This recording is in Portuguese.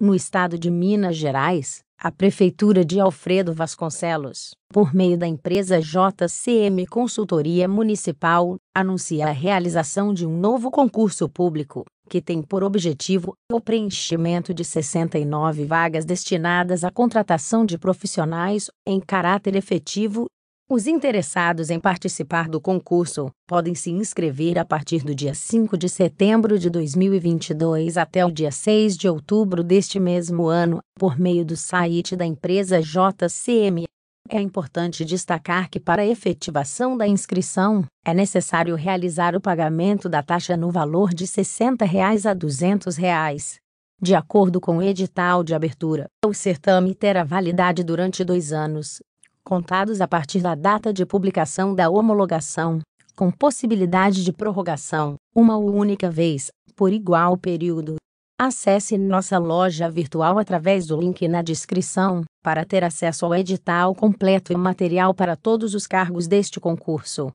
No estado de Minas Gerais, a Prefeitura de Alfredo Vasconcelos, por meio da empresa JCM Consultoria Municipal, anuncia a realização de um novo concurso público, que tem por objetivo o preenchimento de 69 vagas destinadas à contratação de profissionais em caráter efetivo os interessados em participar do concurso podem se inscrever a partir do dia 5 de setembro de 2022 até o dia 6 de outubro deste mesmo ano, por meio do site da empresa JCM. É importante destacar que, para a efetivação da inscrição, é necessário realizar o pagamento da taxa no valor de R$ 60 reais a R$ 200. Reais. De acordo com o edital de abertura, o certame terá validade durante dois anos, contados a partir da data de publicação da homologação, com possibilidade de prorrogação, uma única vez, por igual período. Acesse nossa loja virtual através do link na descrição para ter acesso ao edital completo e material para todos os cargos deste concurso.